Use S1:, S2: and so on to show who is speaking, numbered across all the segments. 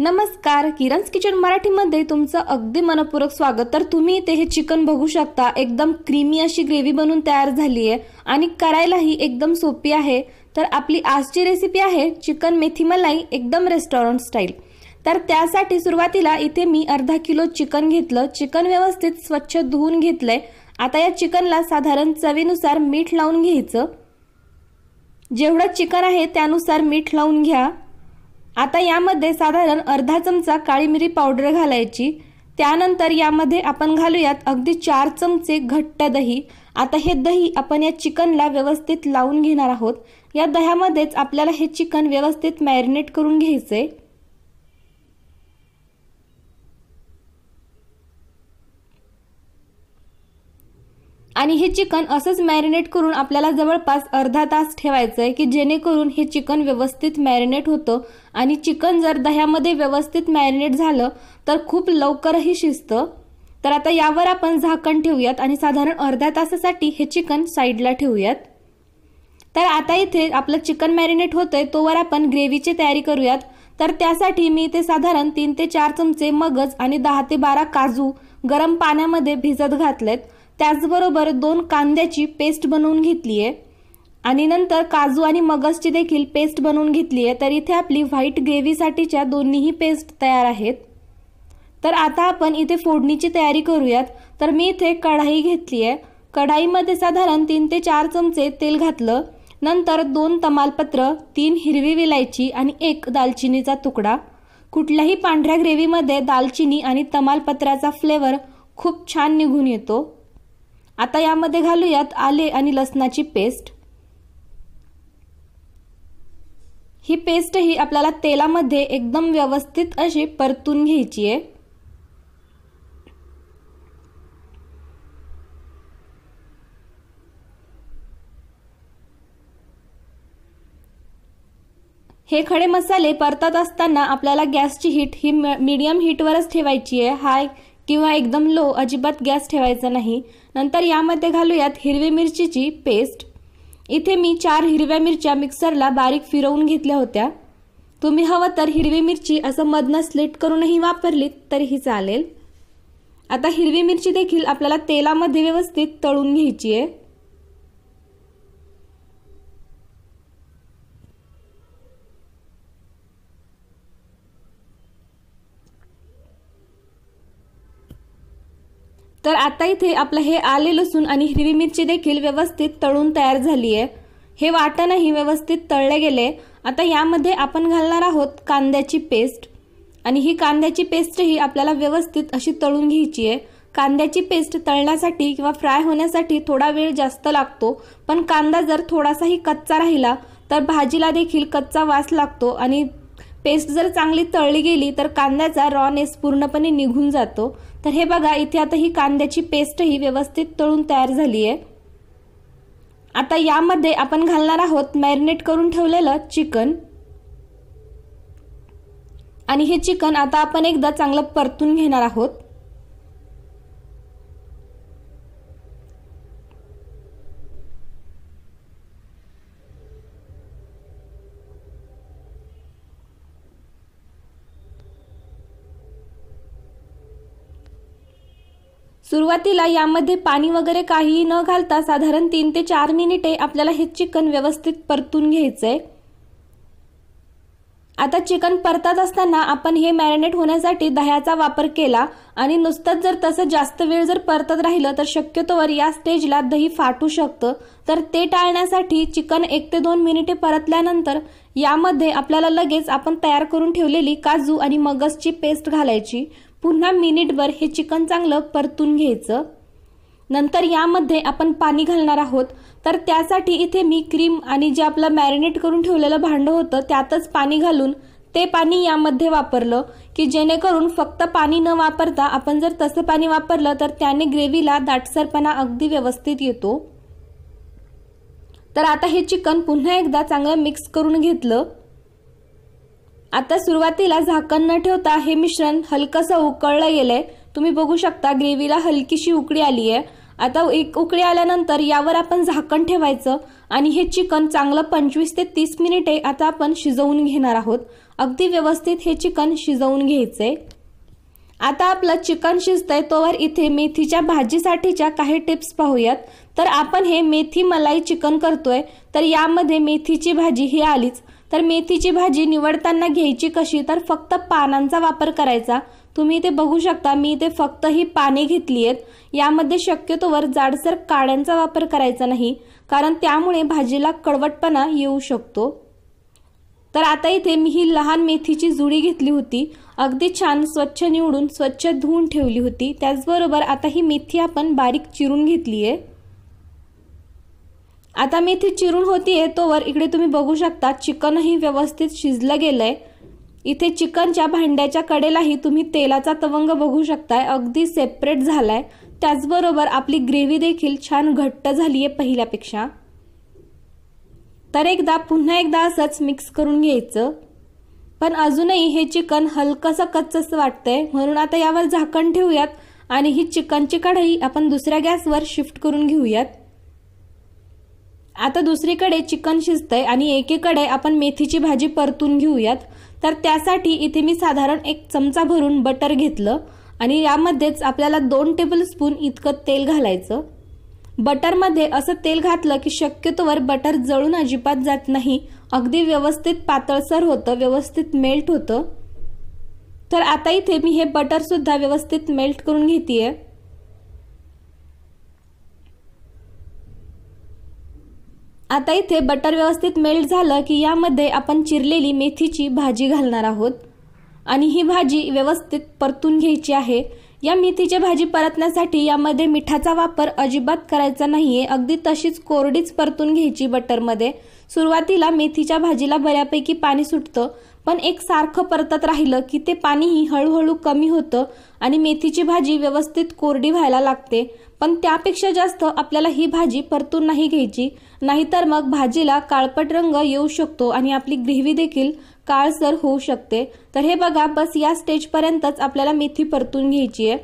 S1: नमस्कार किरण्स किचन मराठीमध्ये तुमचं अगदी मनपूरक स्वागत तर तुम्ही इथे हे चिकन बघू शकता एकदम क्रीमी अशी ग्रेव्ही बनून तयार झाली आहे आणि करायलाही एकदम सोपी आहे तर आपली आजची रेसिपी आहे चिकन मेथी मलाई एकदम रेस्टॉरंट स्टाईल तर त्यासाठी सुरुवातीला इथे मी अर्धा किलो चिकन घेतलं चिकन व्यवस्थित स्वच्छ धुवून घेतलंय आता या चिकनला साधारण चवीनुसार मीठ लावून घ्यायचं जेवढं चिकन आहे त्यानुसार मीठ लावून घ्या आता यामध्ये साधारण अर्धा चमचा काळी मिरी पावडर घालायची त्यानंतर यामध्ये आपण घालूयात अगदी चार चमचे घट्ट दही आता हे दही आपण या चिकनला व्यवस्थित लावून घेणार आहोत या दह्यामध्येच आपल्याला हे चिकन व्यवस्थित मॅरिनेट करून घ्यायचं आणि हे चिकन असंच मॅरिनेट करून आपल्याला जवळपास अर्धा तास ठेवायचं आहे की जेणेकरून हे चिकन व्यवस्थित मॅरिनेट होतं आणि चिकन जर दह्यामध्ये व्यवस्थित मॅरिनेट झालं तर खूप लवकरही शिजतं तर आता यावर आपण झाकण ठेवूयात आणि साधारण अर्ध्या तासासाठी हे चिकन साईडला ठेवूयात तर आता इथे आपलं चिकन मॅरिनेट होतंय तोवर आपण ग्रेव्हीची तयारी करूयात तर त्यासाठी मी इथे साधारण तीन ते चार चमचे मगज आणि दहा ते बारा काजू गरम पाण्यामध्ये भिजत घातलेत त्याचबरोबर दोन कांद्याची पेस्ट बनवून घेतली आहे आणि नंतर काजू आणि मगजची देखील पेस्ट बनवून घेतली आहे तर इथे आपली व्हाईट ग्रेव्हीसाठीच्या दोन्हीही पेस्ट तयार आहेत तर आता आपण इथे फोडणीची तयारी करूयात तर मी इथे कढाई घेतली आहे कढाईमध्ये साधारण तीन ते चार चमचे तेल घातलं नंतर दोन तमालपत्र तीन हिरवी विलायची आणि एक दालचिनीचा तुकडा कुठल्याही पांढऱ्या ग्रेव्हीमध्ये दालचिनी आणि तमालपत्राचा फ्लेवर खूप छान निघून येतो आता यामध्ये घालूयात आले आणि लसणाची पेस्ट ही पेस्ट ही आपल्याला तेलामध्ये एकदम व्यवस्थित अशी परतून घ्यायची आहे हे खडे मसाले परतत असताना आपल्याला गॅसची हीट ही मीडियम हीटवरच ठेवायची आहे हाय किंवा एकदम लो अजिबात गॅस ठेवायचा नाही नंतर यामध्ये घालूयात हिरवी मिरचीची पेस्ट इथे मी चार हिरव्या मिरच्या मिक्सरला बारीक फिरवून घेतल्या होत्या तुम्ही हवं तर हिरवी मिरची असं मधनं स्लिट करूनही वापरलीत तरीही चालेल आता हिरवी मिरची देखील आपल्याला तेलामध्ये व्यवस्थित तळून घ्यायची आहे तर आता इथे आपलं हे आले लसूण आणि हिरवी मिरची देखील व्यवस्थित तळून तयार झाली आहे हे वाटणही व्यवस्थित तळले गेले आता यामध्ये आपण घालणार आहोत कांद्याची पेस्ट आणि ही कांद्याची पेस्टही आपल्याला व्यवस्थित अशी तळून घ्यायची आहे कांद्याची पेस्ट तळण्यासाठी किंवा फ्राय होण्यासाठी थोडा वेळ जास्त लागतो पण कांदा जर थोडासाही कच्चा राहिला तर भाजीला देखील कच्चा वास लागतो आणि पेस्ट जर चांगली तळली गेली तर कांद्याचा रॉनेस पूर्णपणे निघून जातो तर हे बघा इथे आता ही कांद्याची पेस्टही व्यवस्थित तळून तयार झाली आहे आता यामध्ये आपण घालणार आहोत मॅरिनेट करून ठेवलेलं चिकन आणि हे चिकन आता आपण एकदा चांगलं परतून घेणार आहोत सुरुवातीला यामध्ये पाणी वगैरे काहीही न घालता साधारण तीन ते चार मिनिटे आपल्याला हे चिकन व्यवस्थित परतून घ्यायचंय आहे आता चिकन परतत असताना आपण हे मॅरिनेट होण्यासाठी दह्याचा वापर केला आणि नुसतंच जर तसं जास्त वेळ जर परतत राहिलं तर शक्यतोवर या स्टेजला दही फाटू शकतं तर ते टाळण्यासाठी चिकन एक ते दोन मिनिटे परतल्यानंतर यामध्ये आपल्याला लगेच आपण तयार करून ठेवलेली काजू आणि मगजची पेस्ट घालायची पुन्हा मिनिटभर हे चिकन चांगलं परतून घ्यायचं नंतर यामध्ये आपण पाणी घालणार आहोत तर त्यासाठी इथे मी क्रीम आणि जे आपलं मॅरिनेट करून ठेवलेलं भांडं होतं त्यातच पाणी घालून ते पाणी यामध्ये वापरलं की जेणेकरून फक्त पाणी न वापरता आपण जर तसं पाणी वापरलं तर त्याने ग्रेव्हीला दाटसरपणा अगदी व्यवस्थित येतो तर आता हे चिकन पुन्हा एकदा चांगलं मिक्स करून घेतलं आता सुरुवातीला झाकण न ठेवता हे मिश्रण हलकस उकळलं गेलंय तुम्ही बघू शकता ग्रेव्हीला हलकीशी उकळी आली आहे आता एक उकळी आल्यानंतर यावर आपण झाकण ठेवायचं आणि हे चिकन चांगलं पंचवीस ते तीस मिनिटे आता आपण शिजवून घेणार आहोत अगदी व्यवस्थित हे चिकन शिजवून घ्यायचे आता आपलं चिकन शिजतंय तोवर इथे मेथीच्या भाजीसाठीच्या काही टिप्स पाहूयात तर आपण हे मेथी मलाई चिकन करतोय तर यामध्ये मेथीची भाजी ही आलीच तर मेथीची भाजी निवडताना घ्यायची कशी तर फक्त पानांचा वापर करायचा तुम्ही इथे बघू शकता मी इथे फक्त ही पाने घेतली आहेत यामध्ये शक्यतोवर जाडसर काड्यांचा वापर करायचा नाही कारण त्यामुळे भाजीला कडवटपणा येऊ शकतो तर आता इथे मी ही लहान मेथीची जुडी घेतली होती अगदी छान स्वच्छ निवडून स्वच्छ धुवून ठेवली होती त्याचबरोबर आता ही मेथी आपण बारीक चिरून घेतली आहे आता मी इथे चिरून होती आहे तोवर इकडे तुम्ही बघू शकता चिकनही व्यवस्थित शिजलं आहे इथे चिकनच्या भांड्याच्या कडेलाही तुम्ही तेलाचा तवंग बघू शकताय अगदी सेपरेट झालाय त्याचबरोबर आपली ग्रेव्ही देखील छान घट्ट झाली आहे पहिल्यापेक्षा तर एकदा पुन्हा एकदा असंच मिक्स करून घ्यायचं पण अजूनही हे चिकन हलकंसं कच्चंसं वाटतंय म्हणून आता यावर झाकण ठेवूयात आणि ही चिकनची कढई आपण दुसऱ्या गॅसवर शिफ्ट करून घेऊयात आता दुसरीकडे चिकन शिजतंय आणि एकीकडे आपण मेथीची भाजी परतून घेऊयात तर त्यासाठी इथे मी साधारण एक चमचा भरून बटर घेतलं आणि यामध्येच आपल्याला दोन टेबल स्पून इतकं तेल घालायचं बटरमध्ये असं तेल घातलं की शक्यतोवर बटर जळून अजिबात जात नाही अगदी व्यवस्थित पातळसर होतं व्यवस्थित मेल्ट होतं तर आता इथे मी हे बटरसुद्धा व्यवस्थित मेल्ट करून घेते आहे आता इथे बटर व्यवस्थित मेल्ट झालं की यामध्ये आपण चिरलेली मेथीची भाजी घालणार आहोत आणि ही भाजी व्यवस्थित परतून घ्यायची आहे या मेथीची भाजी परतण्यासाठी यामध्ये मिठाचा वापर अजिबात करायचा नाही अगदी तशीच कोरडीच परतून घ्यायची बटरमध्ये सुरुवातीला मेथीच्या भाजीला बऱ्यापैकी पाणी सुटतं पण एक सारखं परतत राहिलं की ते पाणीही हळूहळू कमी होतं आणि मेथीची भाजी व्यवस्थित कोरडी व्हायला लागते पण त्यापेक्षा जास्त आपल्याला ही भाजी परतून नाही घ्यायची नाहीतर मग भाजीला काळपट रंग येऊ शकतो आणि आपली ग्रेव्ही देखील काळसर होऊ शकते तर हे बघा बस या स्टेजपर्यंतच आपल्याला मेथी परतून घ्यायची आहे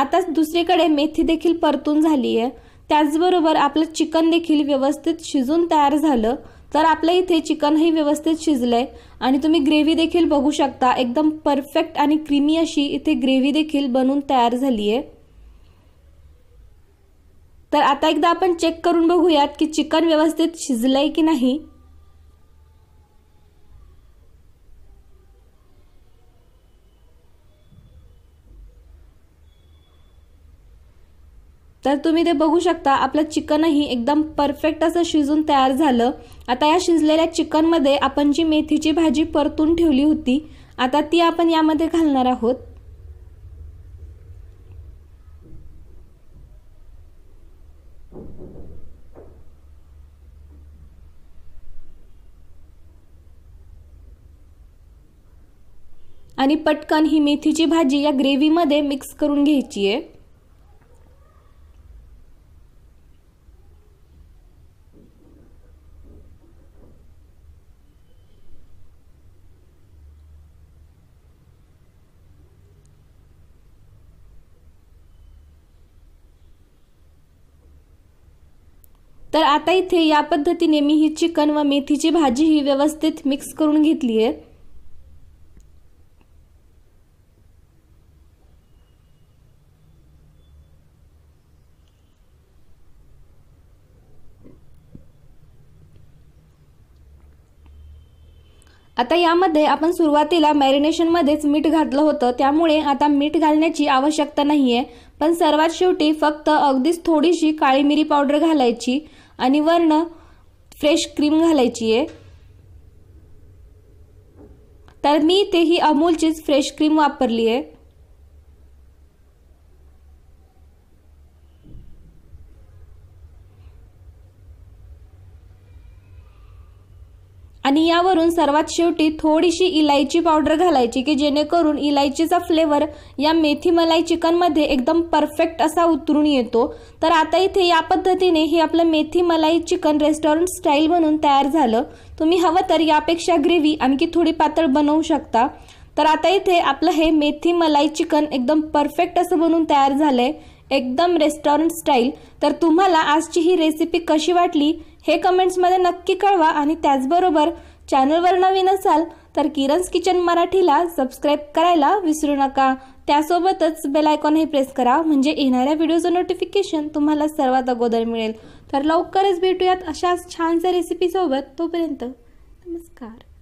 S1: आताच दुसरीकडे मेथी देखील परतून झाली आहे त्याचबरोबर आपलं चिकन देखील व्यवस्थित शिजून तयार झालं तर आपलं इथे चिकनही व्यवस्थित शिजलंय आणि तुम्ही ग्रेव्ही देखील बघू शकता एकदम परफेक्ट आणि क्रीमी अशी इथे ग्रेव्ही देखील बनून तयार झाली आहे तर आता एकदा आपण चेक करून बघूयात की चिकन व्यवस्थित शिजलंय की नाही तर तुम्ही ते बघू शकता आपलं चिकनही एकदम परफेक्ट असं शिजून तयार झालं आता या शिजलेल्या चिकनमध्ये आपण जी मेथीची भाजी परतून ठेवली होती आता ती आपण यामध्ये घालणार आहोत आणि पटकन ही मेथीची भाजी या ग्रेव्हीमध्ये मिक्स करून घ्यायची आहे तर आता इथे या पद्धतीने मी ही चिकन व मेथीची भाजी ही व्यवस्थित मिक्स करून घेतली आहे आता यामध्ये आपण सुरुवातीला मॅरिनेशनमध्येच मीठ घातलं होतं त्यामुळे आता मीठ घालण्याची आवश्यकता नाही आहे पण सर्वात शेवटी फक्त अगदीच थोडीशी काळी मिरी पावडर घालायची आणि वर्ण फ्रेश क्रीम घालायची आहे तर मी इथे ही अमूलचीच फ्रेश क्रीम वापरली आहे आणि यावरून सर्वात शेवटी थोडीशी इलायची पावडर घालायची की जेणेकरून इलायचीचा फ्लेवर या मेथी मलाई चिकनमध्ये एकदम परफेक्ट असा उतरून येतो तर आता इथे या पद्धतीने हे आपलं मेथी मलाई चिकन रेस्टॉरंट स्टाईल म्हणून तयार झालं तुम्ही हवं तर यापेक्षा ग्रेव्ही आणखी थोडी पातळ बनवू शकता तर आता इथे आपलं हे मेथी मलाई चिकन एकदम परफेक्ट असं बनवून तयार झालंय एकदम रेस्टॉरंट स्टाईल तर तुम्हाला आजची ही रेसिपी कशी वाटली हे कमेंट्समध्ये नक्की कळवा आणि त्याचबरोबर चॅनलवर नवीन असाल तर किरण्स किचन मराठीला सबस्क्राईब करायला विसरू नका त्यासोबतच बेल आयकॉन हे प्रेस करा म्हणजे येणाऱ्या व्हिडिओचं नोटिफिकेशन तुम्हाला सर्वात अगोदर मिळेल तर लवकरच भेटूयात अशाच छानशा रेसिपीसोबत तोपर्यंत नमस्कार